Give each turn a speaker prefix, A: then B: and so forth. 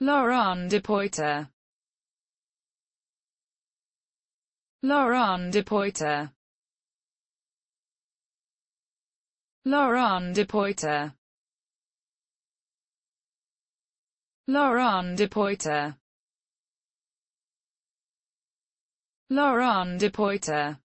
A: Laurent de Poitre. Laurent de Poitre. Laurent de Poitre. Laurent de Poitre. Laurent de Poitre.